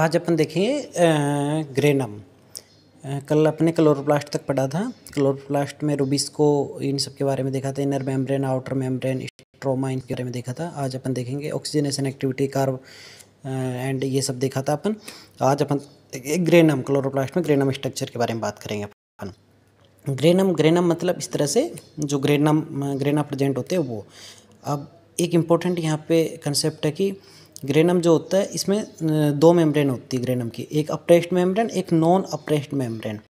आज अपन देखेंगे ग्रेनम कल अपने क्लोरोप्लास्ट तक पढ़ा था क्लोरोप्लास्ट में रूबिस को इन सब के बारे में देखा था inner membrane outer membrane stroma इनके बारे में देखा था आज अपन देखेंगे ऑक्सीजनेशन एक्टिविटी कार्ब एंड ये सब देखा था अपन आज अपन ग्रेनम क्लोरोप्लास्ट में ग्रेनम स्ट्रक्चर के बारे में बात करेंगे अपन ग्रेनम ग्रेनम मतलब इस तरह से जो ग्रेनम ग्रेना प्रजेंट होते हैं वो अब एक इम्पोर्टेंट यहाँ पे कंसेप्ट है कि ग्रेनम जो होता है इसमें दो मेम्ब्रेन होती है ग्रेनम की एक अप्रेस्ड मेम्ब्रेन एक नॉन अप्रेस्ड मेम्ब्रेन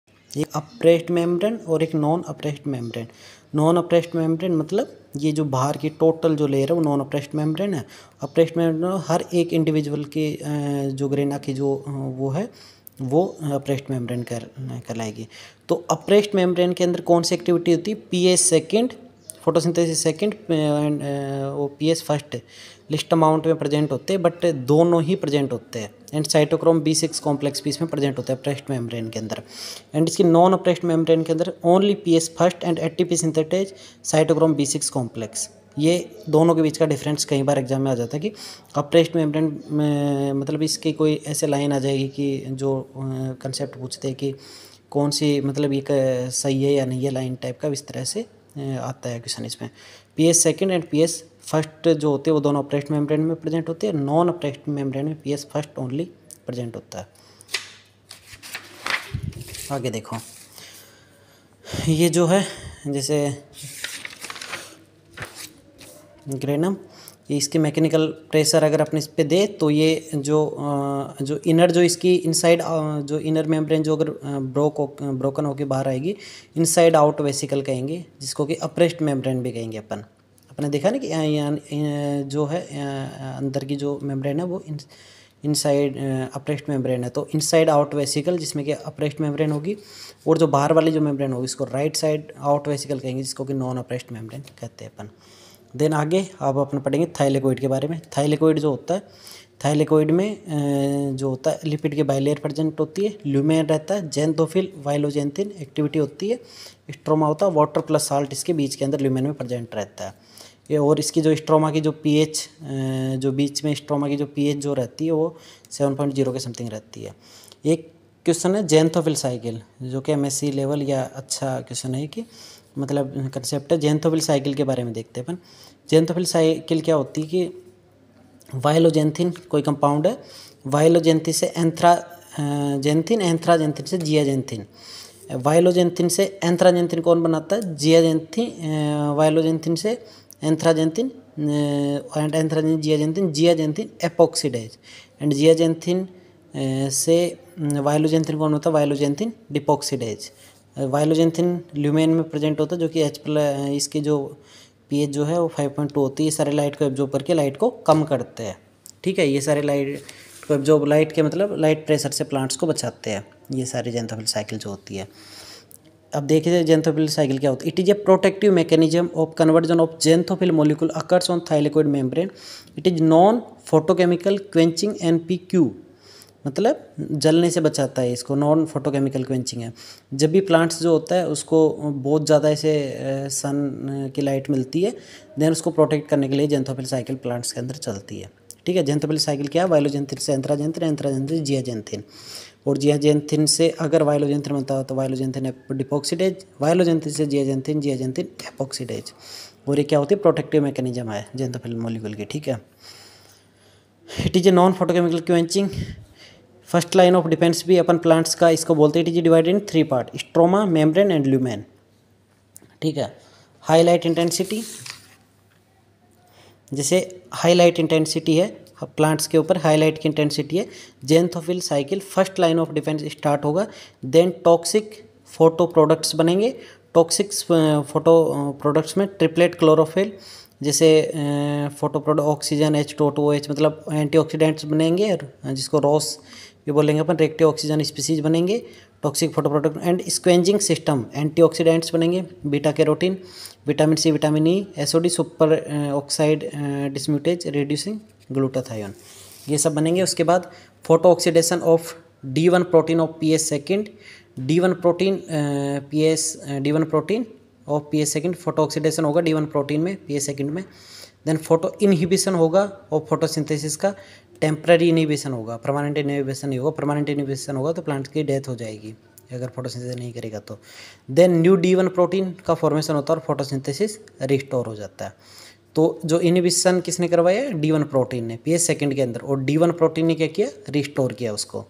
एक अप्रेस्ड मेम्ब्रेन और एक non appressed membrane non appressed membrane मतलब ये जो बाहर की टोटल जो लेयर है वो नॉन अप्रेस्ड मेम्ब्रेन है अप्रेस्ड मेम्ब्रेन हर एक इंडिविजुअल के जो ग्रेना की जो वो है वो अप्रेस्ड मेम्ब्रेन कर कहलाएगी तो अप्रेस्ड मेम्ब्रेन के अंदर कौन सी एक्टिविटी होती है P A second photosynthesis second and वो P S first least amount में प्रेजेंट होते हैं बट दोनों ही प्रेजेंट होते हैं and cytochrome B six complex भी इसमें प्रेजेंट होता है अप्रेस्ट मेम्ब्रेन के अंदर एंड इसकी नॉन अप्रेस्ट मेम्ब्रेन के अंदर only P S first and ATP synthetase cytochrome B six complex ये दोनों के बीच का डिफरेंस कई बार एग्जाम में आ जाता है कि अप्रेस्ट मेम्ब्रेन में मतलब इसकी कोई ऐसे लाइन आ जाएगी कि जो कंसेप्ट uh, पूछते हैं कि कौन सी मतलब ये सही है या नहीं है लाइन टाइप का इस तरह से आता है क्वेश्चन इसमें P S second and P S first जो होते हैं वो दोनों अपरेस्ट मेम्ब्रेन में प्रेजेंट होते हैं नॉन अपरेस्ट मेम्ब्रेन में P S first only present होता है आगे देखो ये जो है जैसे ग्रेनम ये इसके मैकेनिकल प्रेशर अगर अपने इस पर दे तो ये जो जो इनर जो इसकी इनसाइड जो इनर मेम्ब्रेन जो अगर ब्रोक हो ब्रोकन होकर बाहर आएगी इनसाइड आउट वेसिकल कहेंगे जिसको कि अप्रेस्ड मेम्ब्रेन भी कहेंगे अपन अपने देखा ना कि जो है अंदर की जो मेम्ब्रेन है वो इन इनसाइड अप्रेस्ड मेम्ब्रेन है तो इनसाइड आउट वेसिकल जिसमें कि अप्रेस्ड मेम्ब्रेन होगी और जो बाहर वाली जो मेम्ब्रेन होगी इसको राइट साइड आउट वेसिकल कहेंगे जिसको कि नॉन अप्रेस्ड मेम्ब्रेन कहते हैं अपन देन आगे आप अपन पढ़ेंगे थाइलेकोइड के बारे में थाइलेकोइड जो होता है थाइलेकोइड में जो होता है लिपिड के बाइलेयर प्रजेंट होती है ल्यूमेन रहता है जेंथोफिल वाइलोजेंथिन एक्टिविटी होती है स्ट्रोमा होता है वाटर प्लस साल्ट इसके बीच के अंदर ल्यूमेन में प्रजेंट रहता है ये और इसकी जो स्ट्रोमा की जो पीएच जो बीच में स्ट्रोमा की जो पीएच जो रहती है वो सेवन पॉइंट जीरो के समथिंग रहती है एक क्वेश्चन है जेंथोफिल साइकिल जो कि एम लेवल या अच्छा क्वेश्चन है कि मतलब कंसेप्ट है जेंथोफिल साइकिल के बारे में देखते हैं अपन जेंथोफिल साइकिल क्या होती है कि वायलोजेंथिन कोई कंपाउंड है वायलोजेंथिन से एंथ्रा जेंथिन एंथ्राजेंथिन से जियाजेंथिन वायलोजेंथिन से एंथ्राजेंथिन कौन बनाता है जियाजेंथिन वायलोजेंथिन से एंथ्राजेंथिन एंड एंथ्राजेंथिन जियाजेंथिन जियाजेंथिन एपोक्सीडाइज एंड जियाजेंथिन से वायलोजेंथिन कौन होता है वायलोजेंथिन डिपोक्सीडाइज वायलोजेंथिन ल्यूमेन में प्रेजेंट होता है जो कि एच इसके जो पीएच जो है वो फाइव पॉइंट टू होती है ये सारे लाइट को एब्जॉर्ब करके लाइट को कम करते हैं ठीक है ये सारे लाइट को एब्जॉर्ब लाइट के मतलब लाइट प्रेशर से प्लांट्स को बचाते हैं ये सारे जेंथोफिल साइकिल जो होती है अब देखिए जेंथोफिल साइकिल क्या होती है it is a protective mechanism of conversion of xanthophyll molecule occurs on thylakoid membrane it is non photochemical quenching N P Q मतलब जलने से बचाता है इसको नॉन फोटोकेमिकल क्वेंचिंग है जब भी प्लांट्स जो होता है उसको बहुत ज़्यादा ऐसे सन की लाइट मिलती है देन उसको प्रोटेक्ट करने के लिए जेंथोफिल साइकिल प्लांट्स के अंदर चलती है ठीक है जेंथोफिल साइकिल क्या है वायलोजेंथिन से एंथ्राजेंथिन एंथ्राजेंथिन जियाजेंथिन और जियाजेंथिन से अगर वायलोजेंथिन बनता हो तो वायलोजेंथिन डिपोक्सीडेज वायलोजेंथिन से जियाजेंथिन जियाजेंथिन एपोक्सीडेज और ये क्या होती है प्रोटेक्टिव मैकेनिज्म है जेंथोफिल मोलिकुल की ठीक है it is a non photochemical quenching first line of defence भी अपन प्लांट्स का इसको बोलते हैं it divided in three part stroma membrane and lumen ठीक है हाई लाइट इंटेंसिटी जैसे हाई लाइट इंटेंसिटी है प्लांट्स के ऊपर हाई लाइट की इंटेंसिटी है xanthophyll cycle first line of defence start होगा देन टॉक्सिक फोटो प्रोडक्ट्स बनेंगे टॉक्सिक फोटो प्रोडक्ट्स में ट्रिपलेट क्लोरोफिल जैसे फोटो प्रोडक्ट ऑक्सीजन एच टोटो टू एच मतलब एंटीऑक्सीडेंट्स बनेंगे जिसको रॉस ये बोलेंगे अपन रेक्टिव ऑक्सीजन स्पीसीज बनेंगे toxic photo product and scavenging system antioxidants बनेंगे beta carotene vitamin C vitamin E SOD super oxide dismutase reducing glutathione ये सब बनेंगे उसके बाद photo oxidation of D one protein of P S second D one protein P S D one protein of P S second photo oxidation होगा D one protein में P S second में then photo inhibition होगा और photosynthesis का temporary inhibition होगा permanent inhibition नहीं होगा permanent inhibition होगा तो प्लांट की डेथ हो जाएगी अगर फोटोसिंथेसिस नहीं करेगा तो then new D one protein का फॉर्मेशन होता है और फोटोसिंथेसिस रिस्टोर हो जाता है तो जो इनहिबिशन किसने करवाया डी वन प्रोटीन ने पी एस सेकेंड के अंदर और डी वन प्रोटीन ने क्या किया रिस्टोर किया उसको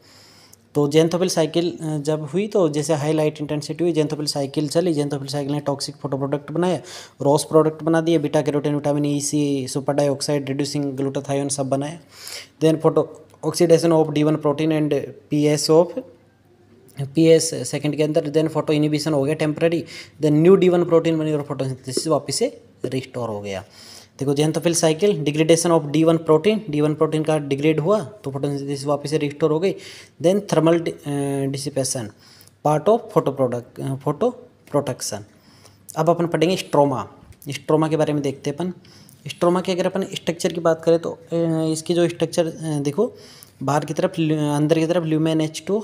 तो जेंथोपिल साइकिल जब हुई तो जैसे हाई लाइट इंटेंसिटी हुई जेंथोपिल साइकिल चली जेंथोपिल साइकिल ने टॉक्सिक फोटो प्रोडक्ट बनाया रॉस प्रोडक्ट बना दिया beta carotene vitamin E C super dioxide reducing glutathione सब बनाया then photo oxidation of D one protein and P S of P S second के अंदर then photo inhibition हो गया temporary then new D one protein बनी और photosynthesis वापस से रिस्टोर हो गया देखो xanthophyll cycle degradation of D one protein D one protein का डिग्रेड हुआ तो फोटोसिंथेसिस वापस से रिस्टोर हो गई then thermal dissipation part of photo product photo protection अब अपन पढ़ेंगे स्ट्रोमा स्ट्रोमा के बारे में देखते हैं अपन स्ट्रोमा की अगर अपन स्ट्रक्चर की बात करें तो uh, इसकी जो स्ट्रक्चर uh, देखो बाहर की तरफ अंदर की तरफ ल्यूमेन एच टू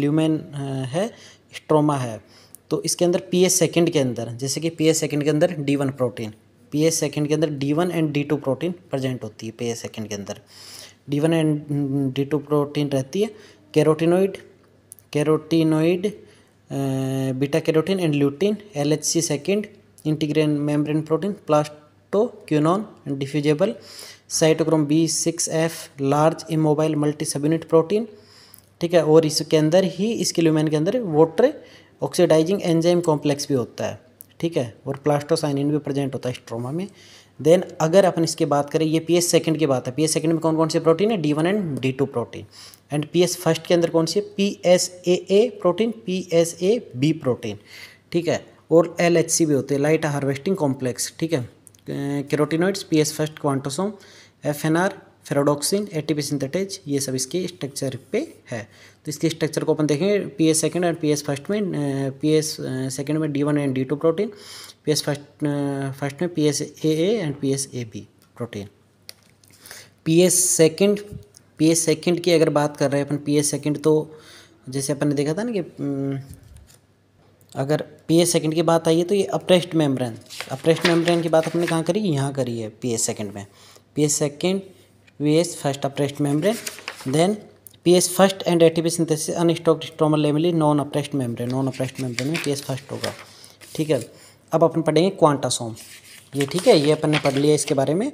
ल्यूमेन है स्ट्रोमा है तो इसके अंदर पी एस सेकेंड के अंदर जैसे कि पी एस सेकेंड के अंदर D one protein P second के अंदर D one and D two protein present होती है पी सेकेंड के अंदर D one and D two protein रहती है carotenoid carotenoid beta carotene and lutein L H C second integral membrane protein plastoquinone diffusible cytochrome B six F large immobile multi subunit protein ठीक है और इसके अंदर ही इसके lumen के अंदर वोटर ऑक्सीडाइजिंग एंजाइम कॉम्प्लेक्स भी होता है ठीक है और प्लास्टोसाइनिन भी प्रेजेंट होता है स्ट्रोमा में देन अगर अपन इसकी बात करें ये पी एस की बात है पी एस में कौन कौन से प्रोटीन है D one and D two protein and P S first के अंदर कौन सी है P S A A protein P S A B protein ठीक है और एल एच सी भी होते हैं लाइट हार्वेस्टिंग कॉम्प्लेक्स ठीक है carotenoids P S first quantasome F N R ferredoxin ATP synthetase ये सब इसके स्ट्रक्चर पे है तो इसके स्ट्रक्चर को अपन देखेंगे P S second and P S first में पी एस सेकेंड में D one and D two protein P S first first में P S A and P S A B protein P S second P S second की अगर बात कर रहे हैं अपन P S second तो जैसे अपन ने देखा था ना कि अगर पी एस सेकेंड की बात आई है तो ये अप्रेस्ट मेम्ब्रेन अप्रेस्ट मेम्ब्रेन की बात अपने कहाँ करी यहाँ करी है पी एस सेकेंड में P S second VS first oppressed membrane then PS first and ATP synthesis unstacked stromal lamellae non appressed membrane non appressed membrane में PS फर्स्ट होगा ठीक है अब अपन पढ़ेंगे क्वांटासोम ये ठीक है ये अपन ने पढ़ लिया इसके बारे में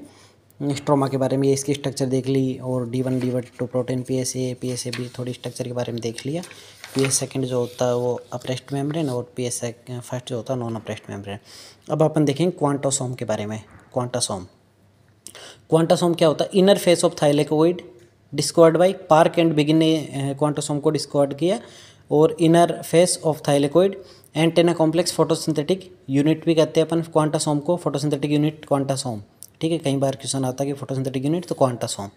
स्ट्रोमा के बारे में ये इसकी स्ट्रक्चर देख ली और D one D one two protein P S A P S A B थोड़ी स्ट्रक्चर के बारे में देख लिया पी एस सेकेंड जो होता है वो अप्रेस्ट मेम्ब्रेन और पी एस फर्स्ट जो होता है नॉन अप्रेस्ट मेम्ब्रेन अब अपन देखेंगे क्वांटोसोम के बारे में क्वांटासोम क्वांटासोम क्या होता है inner face of thylakoid discovered by Park and Biggins ने क्वांटासोम को डिस्कवर्ड किया और inner face of thylakoid antenna complex photosynthetic unit भी कहते हैं अपन क्वांटासोम को फोटोसिंथेटिक यूनिट क्वांटासोम ठीक है कई बार क्वेश्चन आता है कि फोटोसिंथेटिक यूनिट तो क्वांटासोम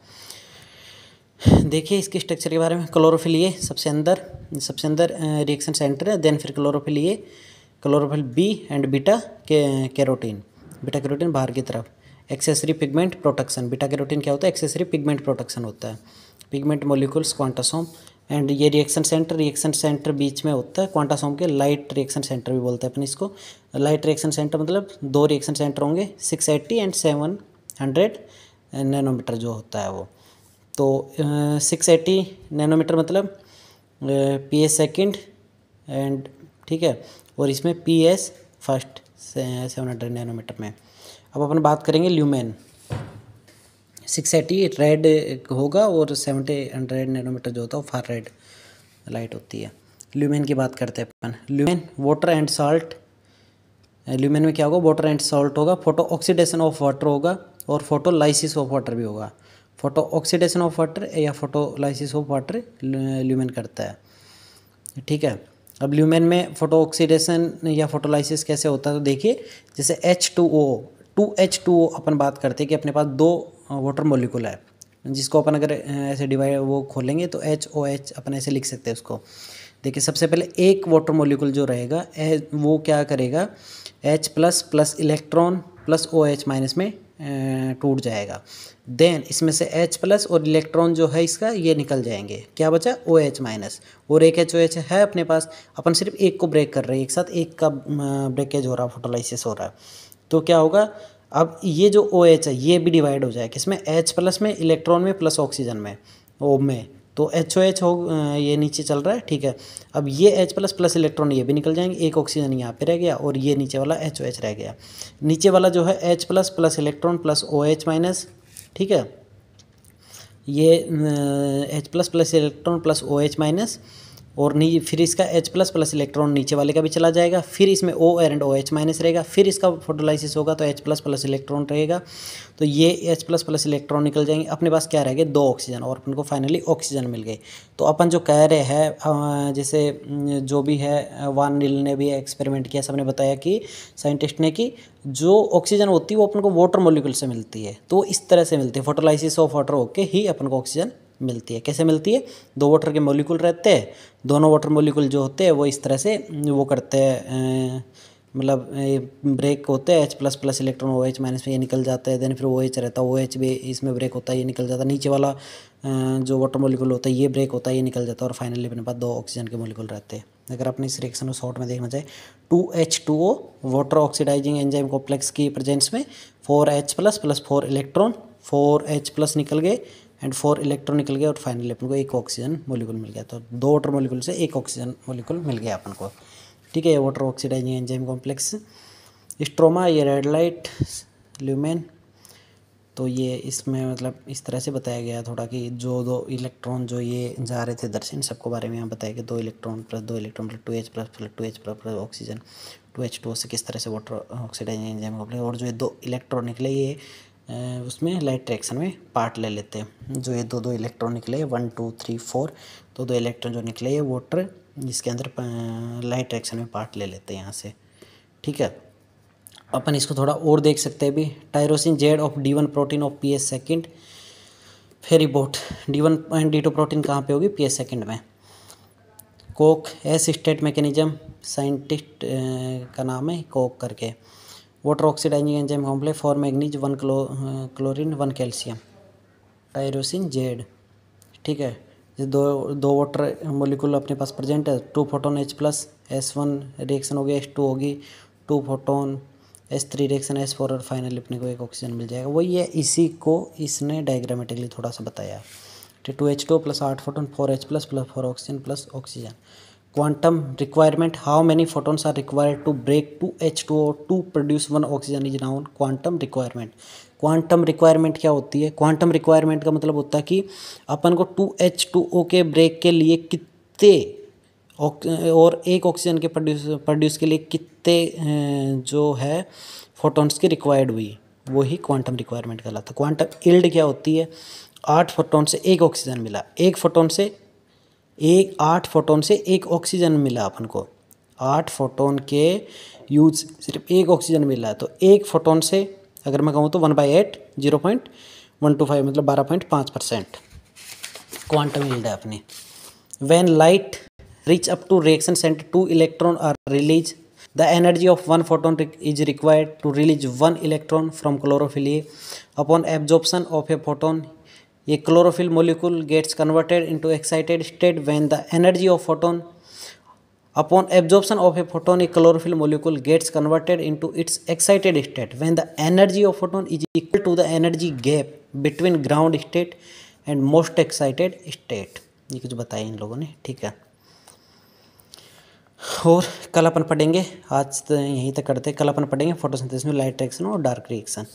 देखिए इसके स्ट्रक्चर के बारे में क्लोरोफिल ये सबसे अंदर सबसे अंदर रिएक्शन सेंटर है देन फिर क्लोरोफिल ये क्लोरोफिल बी एंड बीटा के कैरोटीन बीटा कैरोटीन बाहर की तरफ accessory pigment protection beta carotene क्या होता है एक्सेसरी पिगमेंट प्रोटेक्शन होता है पिगमेंट मोलिकुल्स क्वांटासोम एंड ये रिएक्शन सेंटर रिएक्शन सेंटर बीच में होता है क्वांटासोम के लाइट रिएक्शन सेंटर भी बोलते हैं अपने इसको लाइट रिएक्शन सेंटर मतलब दो रिएक्शन सेंटर होंगे six eighty and seven hundred nanometre जो होता है वो तो सिक्स एट्टी नैनोमीटर मतलब पी एस सेकेंड एंड ठीक है और इसमें P S first seven hundred nanometre में अब अपन बात करेंगे ल्यूमेन सिक्स एटी रेड होगा और सेवेंटी हंड्रेड नैनोमीटर जो होता है वो फार रेड लाइट होती है ल्यूमेन की बात करते हैं अपन lumen water and salt lumen में क्या होगा वाटर एंड सॉल्ट होगा फोटो ऑक्सीडेशन ऑफ वाटर होगा और फोटो लाइसिस ऑफ वाटर भी होगा फोटो ऑक्सीडेशन ऑफ वाटर या photolysis of water lumen करता है ठीक है अब ल्यूमेन में फोटो ऑक्सीडेशन या फोटोलाइसिस कैसे होता है तो देखिए जैसे H two O two H two अपन बात करते हैं कि अपने पास दो वाटर मोलिकुल है जिसको अपन अगर ऐसे डिवाइड वो खोलेंगे तो एच ओ एच अपन ऐसे लिख सकते हैं उसको देखिए सबसे पहले एक वाटर मोलिकुल जो रहेगा वो क्या करेगा H plus plus electron plus O H minus में टूट जाएगा देन इसमें से H प्लस और इलेक्ट्रॉन जो है इसका ये निकल जाएंगे क्या बचा ओ एच माइनस और एक एच ओ एच है अपने पास अपन सिर्फ एक को ब्रेक कर रहे हैं एक साथ एक का ब्रेकेज हो रहा है फोटोलाइसिस हो रहा है तो क्या होगा अब ये जो ओ OH है ये भी डिवाइड हो जाए किसमें एच प्लस में इलेक्ट्रॉन में प्लस ऑक्सीजन में ओ में तो एच ओ एच हो ये नीचे चल रहा है ठीक है अब ये एच प्लस प्लस इलेक्ट्रॉन ये भी निकल जाएंगे एक ऑक्सीजन यहाँ पे रह गया और ये नीचे वाला एच ओ एच रह गया नीचे वाला जो है H plus plus electron plus O H minus ठीक है ये H plus plus electron plus O H minus और नीचे फिर इसका H प्लस प्लस इलेक्ट्रॉन नीचे वाले का भी चला जाएगा फिर इसमें O and O H minus रहेगा फिर इसका फोटोलाइसिस होगा तो H प्लस प्लस इलेक्ट्रॉन रहेगा तो ये H प्लस प्लस इलेक्ट्रॉन निकल जाएंगे अपने पास क्या रहेगा दो ऑक्सीजन और अपन को फाइनली ऑक्सीजन मिल गई तो अपन जो कह रहे हैं जैसे जो भी है वान नील ने भी एक्सपेरिमेंट किया सबने बताया कि साइंटिस्ट ने कि जो ऑक्सीजन होती है वो अपन को वाटर मोलिकुल से मिलती है तो इस तरह से मिलती है फोटोलाइसिस ऑफ वाटर होकर ही अपन को ऑक्सीजन मिलती है कैसे मिलती है दो वाटर के मोलिकुल रहते हैं दोनों वाटर मोलिकुल जो होते हैं वो इस तरह से वो करते हैं मतलब ब्रेक होते हैं H plus plus electron O H minus में ये निकल जाता है देन फिर ओ एच रहता है ओ एच भी इसमें ब्रेक होता है ये निकल जाता है नीचे वाला जो वाटर मोलिकुल होता है ये ब्रेक होता है ये निकल जाता है और फाइनली अपने पास दो ऑक्सीजन के मोलिकुल रहते हैं अगर अपने इस रिएक्शन को शॉर्ट में देखना चाहिए two H two O water oxidising enzyme complex की प्रेजेंस में four H plus plus four electron four H plus निकल गए एंड फोर इलेक्ट्रॉन निकल गया और फाइनली अपन को एक ऑक्सीजन मोलिकुल मिल गया तो दो वाटर मोलिकुल से एक ऑक्सीजन मोलिकुल मिल गया अपन को ठीक है water oxidising enzyme complex stroma ये रेड लाइट ल्यूमेन तो ये इसमें मतलब इस तरह से बताया गया थोड़ा कि जो दो इलेक्ट्रॉन जो ये जा रहे थे दर्शन सबको बारे में यहाँ बताया कि दो इलेक्ट्रॉन प्लस दो electron plus two H plus plus two H plus plus oxygen two H two से किस तरह से वाटर ऑक्सीडाइज एंजाइम कॉम्प्लेक्स और जो ये दो इलेक्ट्रॉन निकले ये उसमें लाइट ट्रैक्शन में पार्ट ले लेते हैं जो ये दो दो इलेक्ट्रॉन निकले वन टू थ्री फोर दो दो इलेक्ट्रॉन जो निकले ये वोटर जिसके अंदर लाइट ट्रैक्शन में पार्ट ले लेते हैं यहाँ से ठीक है अपन इसको थोड़ा और देख सकते हैं अभी tyrosine Z of D one protein of P S second फेरीबोट D one and D two protein कहाँ पे होगी पी एस सेकेंड में Kok S state mechanism scientist का नाम है कोक करके water oxidising enzyme complex four manganese one chlo chlorine one calcium tyrosine Z ठीक है ये दो दो वाटर मोलिकुल अपने पास प्रेजेंट है two photon H plus S one reaction होगी एस टू होगी two photon S three reaction S four और फाइनली अपने को एक ऑक्सीजन मिल जाएगा वही है इसी को इसने डायग्रामेटिकली थोड़ा सा बताया टू एच टू प्लस आठ photon four H plus plus four oxygen plus oxygen requirement how many photons are required to break two H two produce to produce one oxygen is known quantum requirement quantum requirement क्या होती है quantum requirement का मतलब होता है कि अपन को to H two ओ के ब्रेक के लिए कितने और एक ऑक्सीजन के प्रोड्यूस प्रोड्यूस के लिए कितने अं, जो है फोटोन्स की रिक्वायर्ड हुई वो ही क्वांटम रिक्वायरमेंट कहलाता है क्वांटम इल्ड क्या होती है आठ फोटोन से एक ऑक्सीजन मिला एक फोटोन से एक आठ फोटोन से एक ऑक्सीजन मिला अपन को आठ फोटोन के यूज सिर्फ एक ऑक्सीजन मिला तो एक फोटोन से अगर मैं कहूँ तो one by eight zero point one two five मतलब बारह पॉइंट पाँच परसेंट क्वांटम यील्ड है अपनी when light reach up to reaction centre two electron are release the energy of one photon is required to release one electron from chlorophyll a upon absorption of a photon ये chlorophyll molecule gets converted into excited state when the energy of photon upon absorption of a photon a chlorophyll molecule gets converted into its excited state when the energy of photon is equal to the energy gap between ground state and most excited state ये कुछ बताया इन लोगों ने ठीक है और कल अपन पढ़ेंगे आज तो यहीं तक करते कल अपन पढ़ेंगे फोटोसिंथेसिस में लाइट रिएक्शन और डार्क रिएक्शन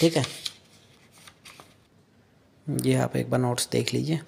ठीक है ये हाँ, आप एक बार नोट्स देख लीजिए